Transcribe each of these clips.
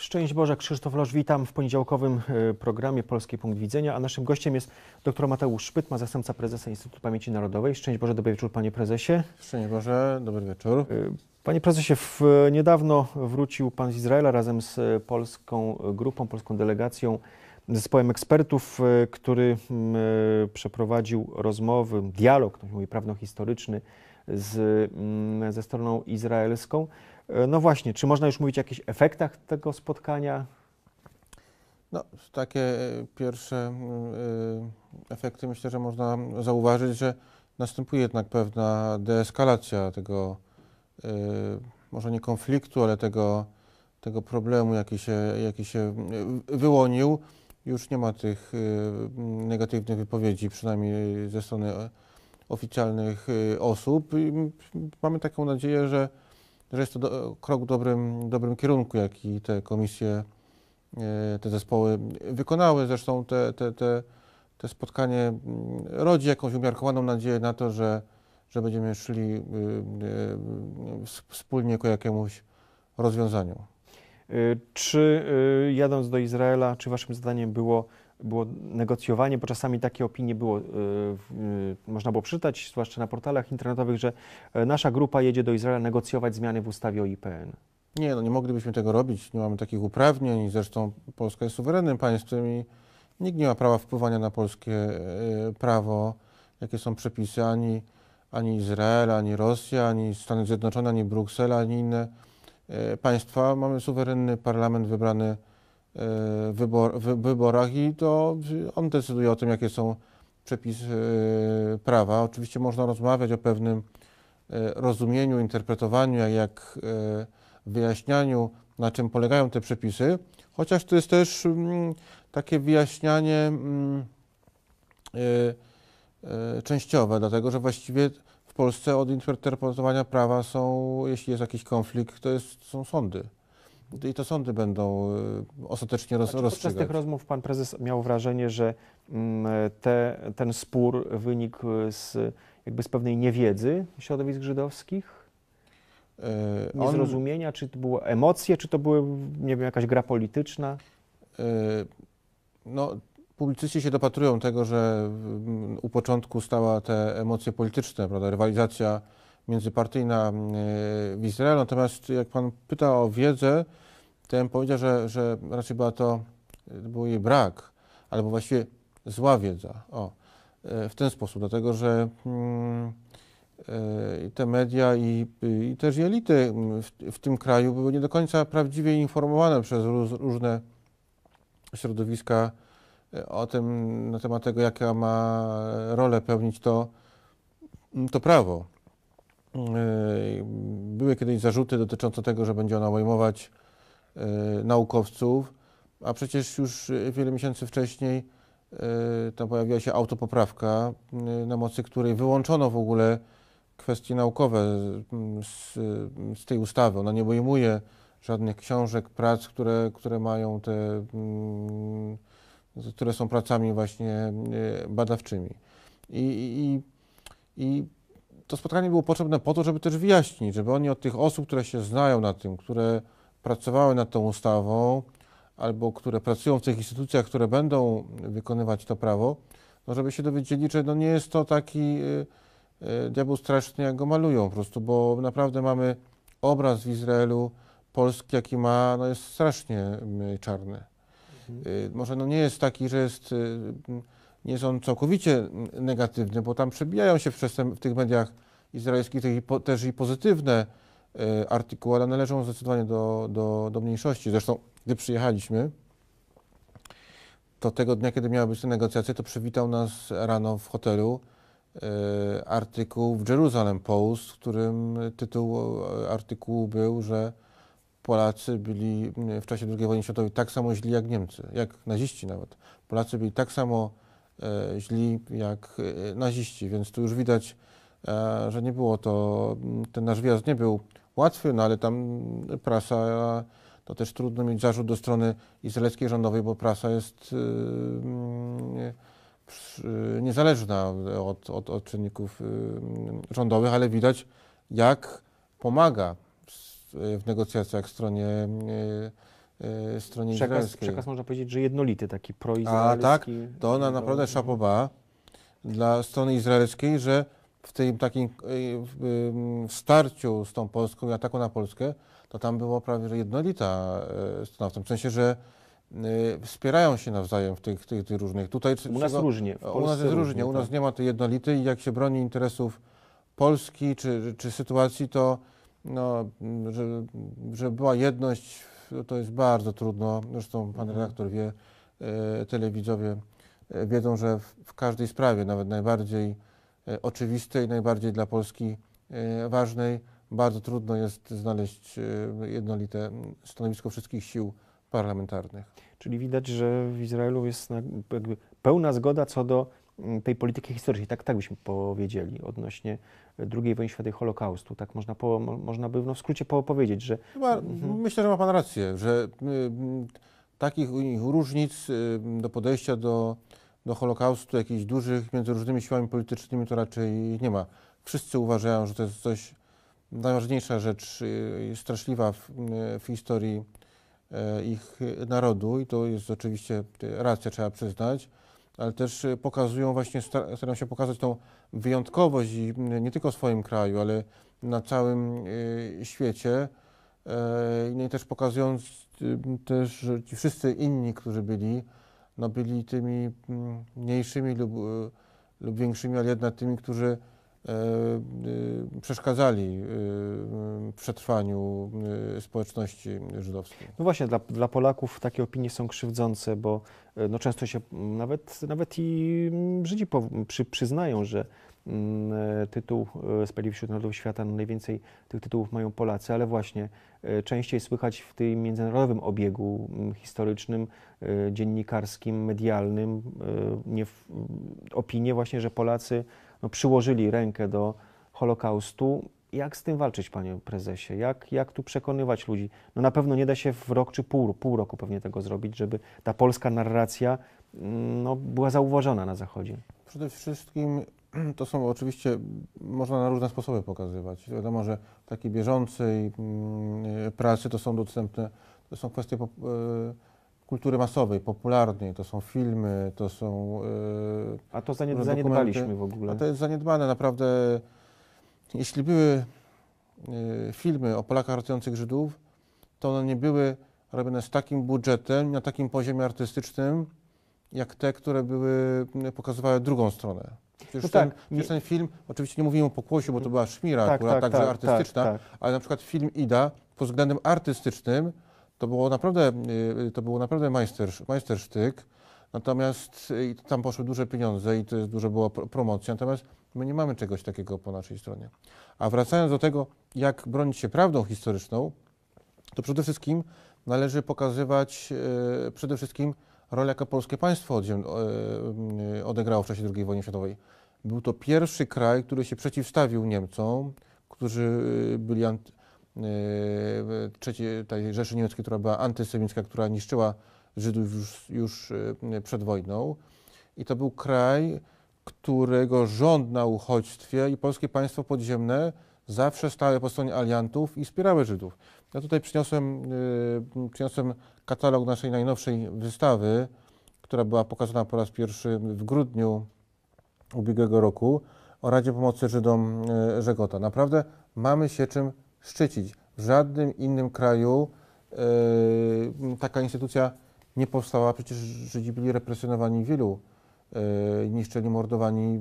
Szczęść Boże, Krzysztof Loż, witam w poniedziałkowym e, programie Polskiej Punkt Widzenia, a naszym gościem jest dr Mateusz Szpytma, zastępca prezesa Instytutu Pamięci Narodowej. Szczęść Boże, dobry wieczór panie prezesie. Szczęść Boże, dobry wieczór. E, panie prezesie, w, e, niedawno wrócił pan z Izraela razem z polską grupą, polską delegacją, zespołem ekspertów, który mm, przeprowadził rozmowy, dialog, to się mówi prawno-historyczny, z, mm, ze stroną izraelską. E, no właśnie, czy można już mówić o jakichś efektach tego spotkania? No, takie e, pierwsze mm, e, efekty myślę, że można zauważyć, że następuje jednak pewna deeskalacja tego, może nie konfliktu, ale tego, tego problemu, jaki się, jaki się mm, wyłonił. Już nie ma tych mm, negatywnych wypowiedzi, przynajmniej ze strony oficjalnych osób. Mamy taką nadzieję, że że jest to do, krok w dobrym, dobrym kierunku, jaki te komisje, e, te zespoły wykonały. Zresztą te, te, te, te spotkanie rodzi jakąś umiarkowaną nadzieję na to, że, że będziemy szli y, y, wspólnie ku jakiemuś rozwiązaniu. Y, czy y, jadąc do Izraela, czy waszym zadaniem było, było negocjowanie, bo czasami takie opinie było, y, można było przeczytać, zwłaszcza na portalach internetowych, że nasza grupa jedzie do Izraela negocjować zmiany w ustawie o IPN. Nie, no nie moglibyśmy tego robić, nie mamy takich uprawnień, zresztą Polska jest suwerennym państwem i nikt nie ma prawa wpływania na polskie prawo, jakie są przepisy, ani, ani Izrael, ani Rosja, ani Stany Zjednoczone, ani Bruksela, ani inne E, państwa. Mamy suwerenny parlament wybrany e, w, wybor, w wyborach i to on decyduje o tym, jakie są przepisy e, prawa. Oczywiście można rozmawiać o pewnym rozumieniu, interpretowaniu, jak wyjaśnianiu, na czym polegają te przepisy, chociaż to jest też mm, takie wyjaśnianie mm, częściowe, dlatego że właściwie w Polsce od interpretowania prawa są, jeśli jest jakiś konflikt, to jest, są sądy. I to sądy będą y, ostatecznie roz, rozstrzygać. Podczas tych rozmów pan prezes miał wrażenie, że mm, te, ten spór wynikł z, jakby z pewnej niewiedzy środowisk żydowskich? Y, Niezrozumienia? On, czy to były emocje, czy to była nie wiem, jakaś gra polityczna? Y, no, Publicyści się dopatrują tego, że mm, u początku stała te emocje polityczne, prawda, rywalizacja międzypartyjna mm, w Izraelu. Natomiast jak pan pyta o wiedzę, to ja bym powiedział, że, że raczej była to, e, był jej brak, albo właściwie zła wiedza. O, e, w ten sposób, dlatego że mm, e, te media i, i też elity w, w, tym kraju były nie do końca prawdziwie informowane przez różne środowiska E, o tym, na temat tego, jaka ma rolę pełnić to, mm, to prawo. E, były kiedyś zarzuty dotyczące tego, że będzie ona obejmować e, naukowców, a przecież już wiele miesięcy wcześniej tam pojawiła się autopoprawka, na mocy której wyłączono w ogóle kwestie naukowe z, z tej ustawy. Ona nie obejmuje żadnych książek, prac, które, które mają te. Mm, które są pracami właśnie e, badawczymi. I, i, i to spotkanie było potrzebne po to, żeby też wyjaśnić, żeby oni od tych osób, które się znają na tym, które pracowały nad tą ustawą, albo które pracują w tych instytucjach, które będą wykonywać to prawo, no żeby się dowiedzieli, że no nie jest to taki e, e, diabeł straszny, jak go malują po prostu, bo naprawdę mamy obraz w Izraelu, Polski, jaki ma, no jest strasznie mm, czarny. Mhm. Może no nie jest taki, że jest, y, nie są on całkowicie negatywny, bo tam przebijają się przez te, w tych mediach izraelskich też i pozytywne y, artykuły, ale należą zdecydowanie do, do, do mniejszości. Zresztą, gdy przyjechaliśmy, to tego dnia, kiedy miały być te negocjacje, to przywitał nas rano w hotelu artykuł w Jerusalem Post, w którym tytuł artykułu był, że Polacy byli mm, w czasie II wojny światowej tak samo źli jak Niemcy, jak naziści nawet. Polacy byli tak samo e, źli jak e, naziści, więc tu już widać, e, że nie było to, mm, ten nasz wjazd nie był łatwy, no ale tam prasa, to też trudno mieć zarzut do strony izraelskiej rządowej, bo prasa jest e, niezależna od, od, od czynników y, rządowych, ale widać jak pomaga E, w negocjacjach stronie e, e, stronie przekaz, izraelskiej. Przekaz można powiedzieć, że jednolity, taki proizraelski. A tak, to ona no, naprawdę no. szapoba dla strony izraelskiej, że w tym takim w starciu z tą Polską i ataku na Polskę, to tam było prawie że jednolita strona, w tym sensie, że wspierają się nawzajem w tych, tych, tych różnych. Tutaj, u nas czego, różnie. U nas jest różnie, u nas nie ma tej jednolitej i jak się broni interesów Polski czy, czy sytuacji, to no, mm, że, że była jedność, to jest bardzo trudno. Zresztą pan mhm. redaktor wie, e, telewidzowie e, wiedzą, że w każdej sprawie, nawet najbardziej e, oczywistej, najbardziej dla Polski ważnej, bardzo trudno jest znaleźć jednolite stanowisko wszystkich sił parlamentarnych. Czyli widać, że w Izraelu jest pełna zgoda co do Mm, tej polityki historycznej, tak, tak byśmy powiedzieli, odnośnie e, II wojny światowej Holokaustu. Tak można, po, można by no, w skrócie po, powiedzieć, że... mhm. Myślę, że ma Pan rację, że y, takich różnic y, do podejścia do, do Holokaustu, jakichś dużych między różnymi siłami politycznymi, to raczej nie ma. Wszyscy uważają, że to jest coś, najważniejsza rzecz y, straszliwa w, y, w historii e, ich narodu i to jest oczywiście y, racja, trzeba przyznać ale też e, pokazują właśnie, starają się pokazać tą wyjątkowość i nie tylko w swoim kraju, ale na całym e, świecie. E, no i też pokazując też, że ci wszyscy inni, którzy byli, no byli tymi mniejszymi lub, lub większymi, ale jednak tymi, którzy E, e, przeszkadzali e, przetrwaniu społeczności żydowskiej. No właśnie, dla, dla Polaków takie opinie są krzywdzące, bo no często się nawet, nawet i mm, Żydzi po, przy, przyznają, że mm, tytuł Sprawiedliwy wśród Narodów Świata, no najwięcej tych tytułów mają Polacy, ale właśnie częściej słychać w tym międzynarodowym obiegu mm, historycznym, dziennikarskim, medialnym, nie, opinie właśnie, że Polacy no, przyłożyli rękę do Holokaustu. Jak z tym walczyć, panie prezesie? Jak, jak tu przekonywać ludzi? No na pewno nie da się w rok czy pół, pół roku pewnie tego zrobić, żeby ta polska narracja mm, no, była zauważona na Zachodzie. Przede wszystkim to są oczywiście, można na różne sposoby pokazywać. Wiadomo, że takiej bieżącej mm, pracy to są dostępne, to są kwestie e, kultury masowej, popularnej. To są filmy, to są. Yy, a to zanied zaniedbaliśmy w ogóle. A to jest zaniedbane, naprawdę. Jeśli były yy, filmy o Polakach ratujących Żydów, to one nie były robione z takim budżetem, na takim poziomie artystycznym, jak te, które były, pokazywały drugą stronę. Przecież, no ten, tak. przecież ten film, oczywiście nie mówimy o pokłosiu, bo to była szmira, tak, akurat tak, także tak, tak, artystyczna, tak. ale na przykład film Ida pod względem artystycznym to było naprawdę, y, y, to było naprawdę majster, majstersztyk. Natomiast y, tam poszły duże pieniądze i to jest, dużo była promocja. Natomiast my nie mamy czegoś takiego po naszej stronie. A wracając do tego, jak bronić się prawdą historyczną, to przede wszystkim należy pokazywać yy, przede wszystkim rolę, jaką polskie państwo odziem, yy, odegrało w czasie II wojny światowej. Był to pierwszy kraj, który się przeciwstawił Niemcom, którzy byli anty E, trzeciej, Rzeszy Niemieckiej, która była antysemicka, która niszczyła Żydów już, już e, przed wojną. I to był kraj, którego rząd na uchodźstwie i polskie państwo podziemne zawsze stały po stronie aliantów i wspierały Żydów. Ja tutaj przyniosłem, e, przyniosłem katalog naszej najnowszej wystawy, która była pokazana po raz pierwszy w grudniu ubiegłego roku o Radzie Pomocy Żydom Żegota. Naprawdę mamy się czym szczycić. W żadnym innym kraju yy, taka instytucja nie powstała, przecież Żydzi byli represjonowani w wielu, yy, niszczeni, mordowani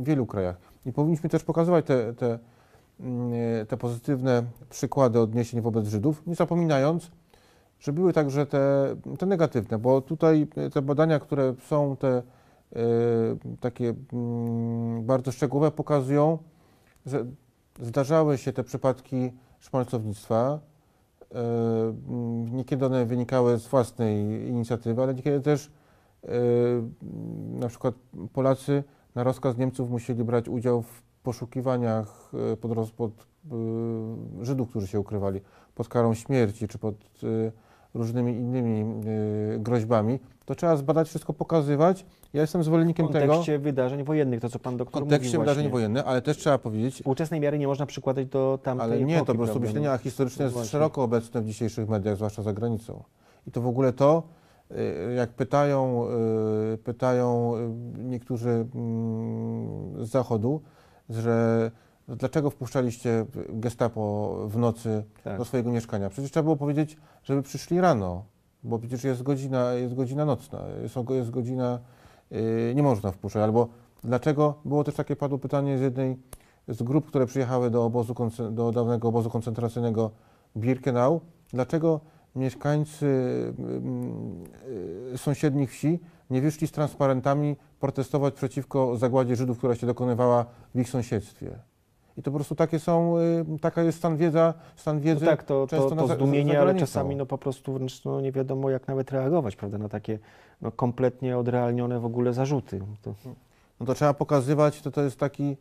w wielu krajach. I powinniśmy też pokazywać te, te, yy, te pozytywne przykłady odniesień wobec Żydów, nie zapominając, że były także te, te negatywne, bo tutaj te badania, które są te yy, takie mm, bardzo szczegółowe, pokazują, że Zdarzały się te przypadki szmalcownictwa. E, niekiedy one wynikały z własnej inicjatywy, ale niekiedy też e, na przykład Polacy na rozkaz Niemców musieli brać udział w poszukiwaniach e, pod, pod Żydów, którzy się ukrywali, pod karą śmierci czy pod różnymi innymi y, groźbami, to trzeba zbadać, wszystko pokazywać. Ja jestem zwolennikiem tego... W kontekście tego, wydarzeń wojennych, to co pan doktor mówił. W kontekście mówi wydarzeń wojennych, ale też trzeba powiedzieć... Współczesnej miary nie można przykładać do tamtej Ale nie, epoki, to po prostu myślenie no historyczne jest szeroko obecne w dzisiejszych mediach, zwłaszcza za granicą. I to w ogóle to, y, jak pytają, y, pytają niektórzy mm, z Zachodu, że dlaczego wpuszczaliście gestapo w nocy tak. do swojego mieszkania? Przecież trzeba było powiedzieć, żeby przyszli rano, bo przecież jest godzina, jest godzina nocna, jest, jest godzina, yy, nie można wpuszczać. Albo dlaczego, było też takie padło pytanie z jednej z grup, które przyjechały do, obozu, do dawnego obozu koncentracyjnego Birkenau, dlaczego mieszkańcy yy, yy, sąsiednich wsi nie wyszli z transparentami protestować przeciwko zagładzie Żydów, która się dokonywała w ich sąsiedztwie. I to po prostu takie są, y, taka jest stan wiedza, stan no wiedzy. No tak, to, często to, to na, zdumienie, ale czasami no po prostu wręcz no, nie wiadomo jak nawet reagować, prawda, na takie no, kompletnie odrealnione w ogóle zarzuty. To... No to trzeba pokazywać, to, to jest taki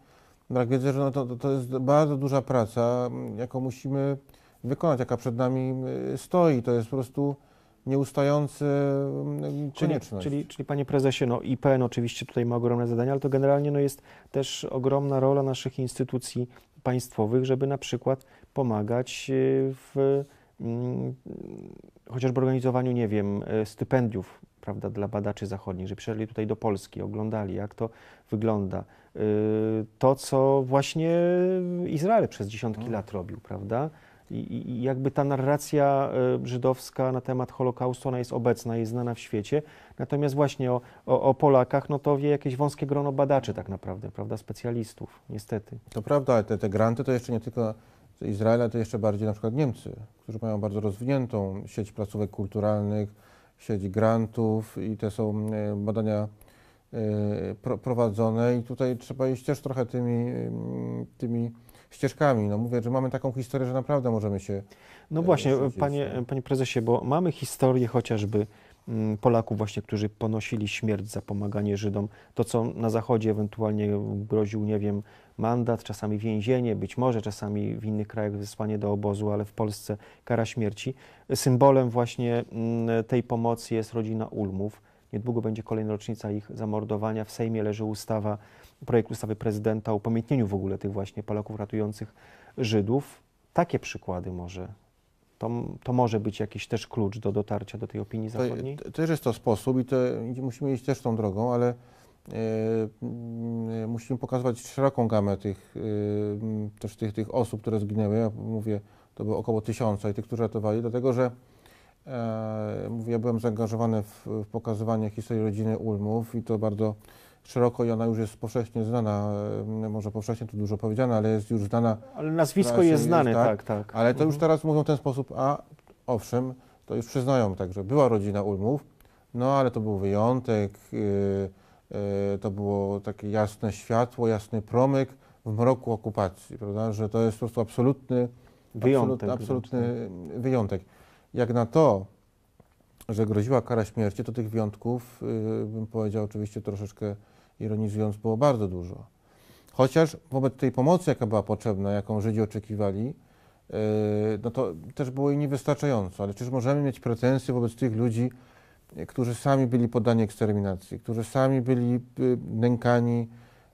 brak wiedzy, że no to, to jest bardzo duża praca, jaką musimy wykonać, jaka przed nami y, stoi. To jest po prostu nieustający mm, mm, czyli, czyli, czyli panie prezesie, no IPN oczywiście tutaj ma ogromne zadania, ale to generalnie no, jest też ogromna rola naszych instytucji państwowych, żeby na przykład pomagać y, w mm, chociażby organizowaniu, nie wiem, e, stypendiów prawda, dla badaczy zachodnich, że przeszli tutaj do Polski, oglądali, jak to wygląda. Y, to, co właśnie Izrael przez dziesiątki no. lat robił, prawda? i, jakby ta narracja y, żydowska na temat Holokaustu, ona jest obecna, jest znana w świecie. Natomiast właśnie o, o, o, Polakach, no to wie jakieś wąskie grono badaczy tak naprawdę, prawda, specjalistów, niestety. To prawda, ale te, te granty to jeszcze nie tylko z Izraela, to jeszcze bardziej na przykład Niemcy, którzy mają bardzo rozwiniętą sieć placówek kulturalnych, sieć grantów i te są e, badania e, prowadzone i tutaj trzeba iść też trochę tymi, mm, tymi ścieżkami. No mówię, że mamy taką historię, że naprawdę możemy się. No e, właśnie, panie, panie prezesie, bo mamy historię chociażby mm, Polaków właśnie, którzy ponosili śmierć za pomaganie Żydom. To, co na Zachodzie ewentualnie groził, nie wiem, mandat, czasami więzienie, być może czasami w innych krajach wysłanie do obozu, ale w Polsce kara śmierci. Symbolem właśnie mm, tej pomocy jest rodzina Ulmów. Niedługo będzie kolejna rocznica ich zamordowania. W Sejmie leży ustawa projekt ustawy prezydenta o upamiętnieniu w ogóle tych właśnie Polaków ratujących Żydów. Takie przykłady może to, to, może być jakiś też klucz do dotarcia do tej opinii zachodniej? To, też jest to sposób i to, musimy iść też tą drogą, ale y, musimy pokazywać szeroką gamę tych, y, też tych, tych osób, które zginęły. Ja mówię, to było około tysiąca i tych, którzy ratowali, dlatego że y, mówię, ja byłem zaangażowany w, w pokazywanie historii rodziny Ulmów i to bardzo szeroko i ona już jest powszechnie znana, e, może powszechnie to dużo powiedziane, ale jest już znana. Ale nazwisko jest znane, jest, tak, tak, tak, Ale to już mhm. teraz mówią w ten sposób, a owszem, to już przyznają także, była rodzina Ulmów, no ale to był wyjątek, yy, yy, to było takie jasne światło, jasny promyk w mroku okupacji, prawda, że to jest po prostu absolutny wyjątek. absolutny wyjątek. Jak na to, że groziła kara śmierci, to tych wyjątków, y, bym powiedział, oczywiście troszeczkę ironizując, było bardzo dużo. Chociaż wobec tej pomocy, jaka była potrzebna, jaką Żydzi oczekiwali, yy, no to też było jej niewystarczająco. Ale czyż możemy mieć pretensje wobec tych ludzi, którzy sami byli poddani eksterminacji, którzy sami byli yy, nękani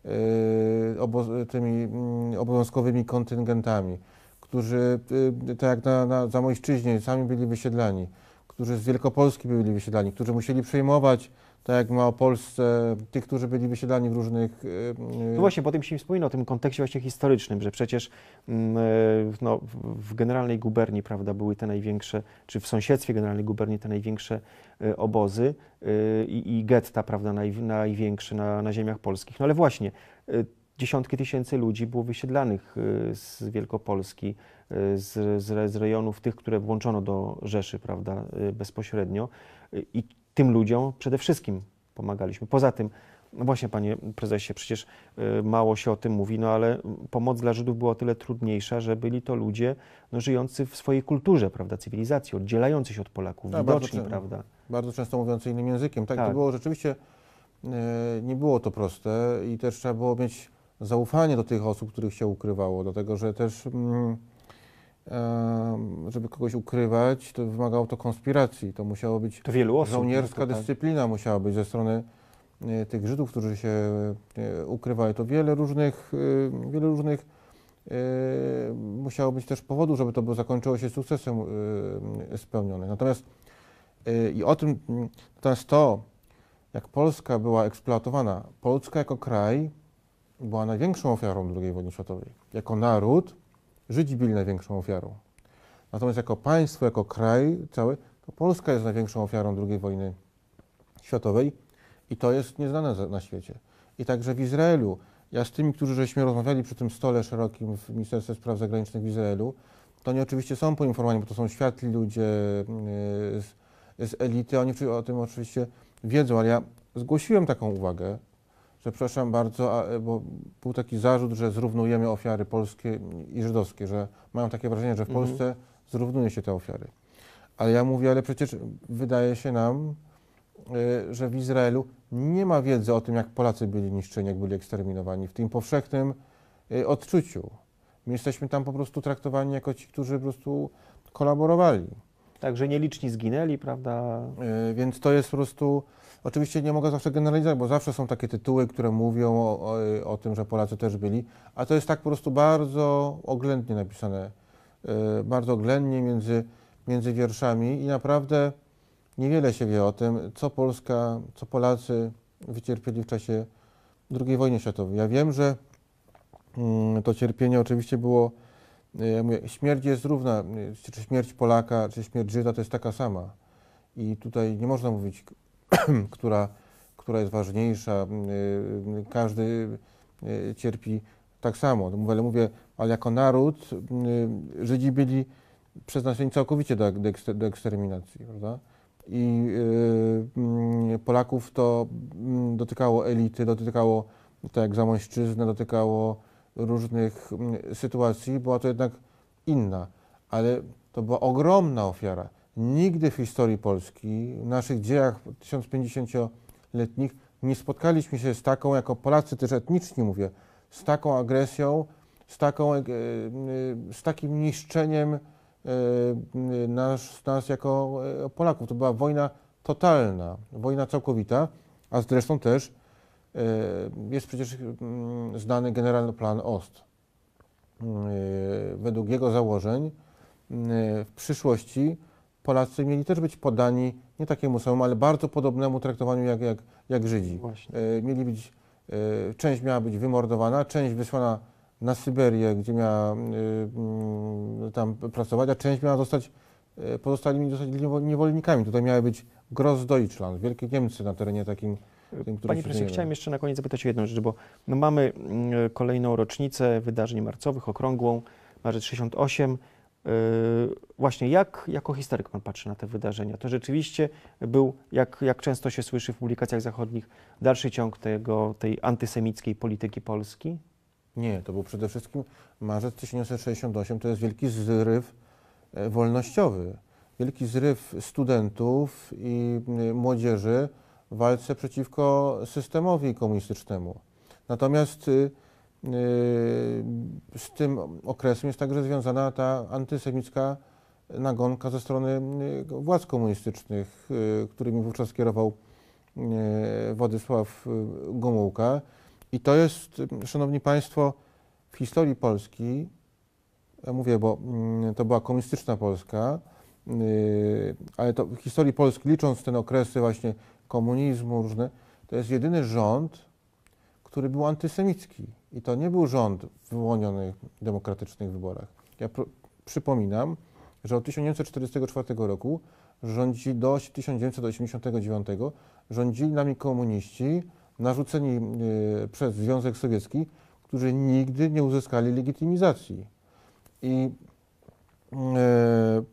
yy, tymi mm, obowiązkowymi kontyngentami, którzy, tak jak na, na Zamojszczyźnie, sami byli wysiedlani, którzy z Wielkopolski byli wysiedlani, którzy musieli przejmować tak jak w Małopolsce, tych, którzy byli wysiedlani w różnych... Y, y, no właśnie, potem się wspomina o tym kontekście właśnie historycznym, że przecież mm, e, no, w generalnej guberni, prawda, były te największe, czy w sąsiedztwie generalnej guberni te największe e, obozy e, i, i getta, prawda, naj, największe na, na ziemiach polskich. No ale właśnie, dziesiątki tysięcy ludzi było wysiedlanych z Wielkopolski, z, z, z rejonów tych, które włączono do Rzeszy, prawda, bezpośrednio. I tym ludziom przede wszystkim pomagaliśmy. Poza tym, no właśnie panie prezesie, przecież y, mało się o tym mówi, no ale pomoc dla Żydów była o tyle trudniejsza, że byli to ludzie no, żyjący w swojej kulturze, prawda, cywilizacji, oddzielający się od Polaków, tak, widoczni, prawda. Bardzo często mówiący innym językiem. Tak, tak. to było rzeczywiście, y, nie było to proste i też trzeba było mieć zaufanie do tych osób, których się ukrywało, dlatego że też... Mm, żeby kogoś ukrywać, to wymagało to konspiracji. To musiało być to wielu osób, żołnierska no tak. dyscyplina musiała być ze strony e, tych Żydów, którzy się e, ukrywali. To wiele różnych, e, wiele różnych musiało być też powodu, żeby to zakończyło się sukcesem spełnione. Natomiast i o tym, natomiast to, jak Polska była eksploatowana, Polska jako kraj była największą ofiarą II wojny światowej. Jako naród Żydzi byli największą ofiarą. Natomiast jako państwo, jako kraj cały, to Polska jest największą ofiarą II wojny światowej i to jest nieznane na świecie. I także w Izraelu. Ja z tymi, którzy żeśmy rozmawiali przy tym stole szerokim w Ministerstwie Spraw Zagranicznych w Izraelu, to oni oczywiście są poinformowani, bo to są światli ludzie y, z, z elity, oni o tym oczywiście wiedzą, ale ja zgłosiłem taką uwagę przepraszam bardzo, bo był taki zarzut, że zrównujemy ofiary polskie i żydowskie, że mają takie wrażenie, że w mhm. Polsce zrównuje się te ofiary. Ale ja mówię, ale przecież wydaje się nam, y, że w Izraelu nie ma wiedzy o tym, jak Polacy byli niszczeni, jak byli eksterminowani w tym powszechnym y, odczuciu. My jesteśmy tam po prostu traktowani jako ci, którzy po prostu kolaborowali. Także nieliczni zginęli, prawda? Y, więc to jest po prostu Oczywiście nie mogę zawsze generalizować, bo zawsze są takie tytuły, które mówią o, o, o tym, że Polacy też byli, a to jest tak po prostu bardzo oględnie napisane, yy, bardzo oględnie między, między wierszami i naprawdę niewiele się wie o tym, co Polska, co Polacy wycierpieli w czasie II wojny światowej. Ja wiem, że yy, to cierpienie oczywiście było, y, ja mówię, śmierć jest równa, czy śmierć Polaka, czy śmierć Żyda to jest taka sama. I tutaj nie można mówić która, która jest ważniejsza. Mm, y, y, każdy y, cierpi tak samo. No, ale mówię, ale jako naród mm, Żydzi byli przeznaczeni całkowicie do, do eksterminacji, prawda? I mm, Polaków to dotykało elity, dotykało tak jak zamońszczyzny, dotykało różnych sytuacji. Była to jednak inna, ale to była ogromna ofiara. Nigdy w historii Polski, w naszych dziejach 1050-letnich, nie spotkaliśmy się z taką, jako Polacy też etniczni mówię, z taką agresją, z, taką, e, e, z takim niszczeniem e, nas, nas jako Polaków. To była wojna totalna, wojna całkowita, a zresztą też jest przecież mm, znany generalny plan OST. Według jego założeń mm, w przyszłości Polacy mieli też być podani nie takiemu samemu, ale bardzo podobnemu traktowaniu jak, jak, jak Żydzi. E, mieli być, e, część miała być wymordowana, część wysłana na Syberię, gdzie miała e, mm, tam pracować, a część miała zostać, y, pozostali mieli zostać niewolnikami. Tutaj miały być Deutschland, wielkie Niemcy na terenie takim, Panie prezesie, chciałem jeszcze na koniec zapytać o jedną rzecz, bo no mamy mm, kolejną rocznicę wydarzeń marcowych, okrągłą, marzec 68. E, właśnie jak jako historyk pan patrzy na te wydarzenia? To rzeczywiście był, jak, jak często się słyszy w publikacjach zachodnich, dalszy ciąg tego, tej antysemickiej polityki Polski? Nie, to był przede wszystkim marzec 1968, to jest wielki zryw e, wolnościowy. Wielki zryw studentów i młodzieży w walce przeciwko systemowi komunistycznemu. Natomiast y, Yy, z tym okresem jest także związana ta antysemicka nagonka ze strony yy, władz komunistycznych, yy, którymi wówczas kierował Władysław Gomułka. I to jest, szanowni państwo, w historii Polski, ja mówię, bo mm, to była komunistyczna Polska, ale to w historii Polski, licząc ten okresy właśnie komunizmu różne, to jest jedyny rząd, który był antysemicki. I to nie był rząd w wyłonionych demokratycznych wyborach. Ja przypominam, że od 1944 roku rządzi do 1989 rządzili nami komuniści narzuceni y, przez Związek Sowiecki, którzy nigdy nie uzyskali legitymizacji. I y,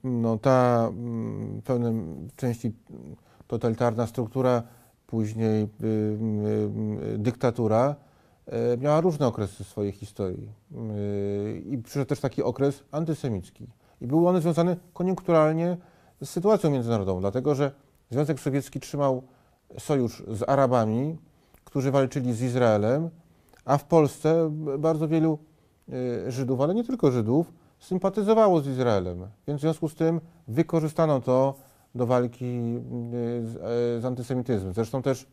no, ta mm, w pewnym części totalitarna struktura, później y, y, y, dyktatura, E, miała różne okresy swojej historii e, i przyszedł też taki okres antysemicki. I był on związany koniunkturalnie z sytuacją międzynarodową, dlatego że Związek Sowiecki trzymał sojusz z Arabami, którzy walczyli z Izraelem, a w Polsce bardzo wielu e, Żydów, ale nie tylko Żydów, sympatyzowało z Izraelem. Więc w związku z tym wykorzystano to do walki z, z antysemityzmem. Zresztą też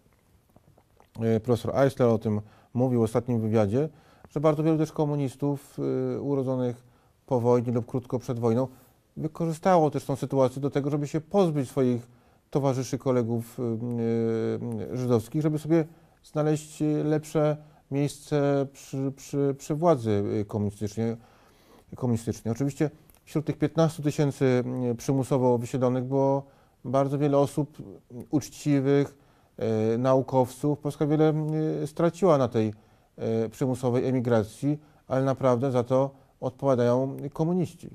profesor Eisler o tym mówił w ostatnim wywiadzie, że bardzo wielu też komunistów y, urodzonych po wojnie lub krótko przed wojną wykorzystało też tą sytuację do tego, żeby się pozbyć swoich towarzyszy, kolegów y, y, żydowskich, żeby sobie znaleźć lepsze miejsce przy, przy, przy władzy komunistycznej. komunistycznej. Oczywiście wśród tych 15 tysięcy przymusowo wysiedlonych było bardzo wiele osób uczciwych, E, naukowców. Polska wiele e, straciła na tej e, przymusowej emigracji, ale naprawdę za to odpowiadają komuniści.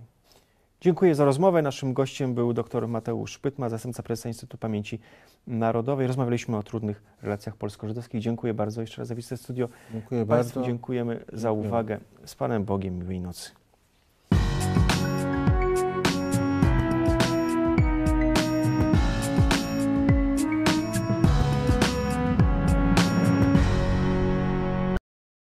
Dziękuję za rozmowę. Naszym gościem był dr Mateusz Pytma, zastępca prezesa Instytutu Pamięci Narodowej. Rozmawialiśmy o trudnych relacjach polsko-żydowskich. Dziękuję bardzo jeszcze raz za wizytę studio. Dziękuję Państwu bardzo. dziękujemy za uwagę. Z Panem Bogiem miłej nocy.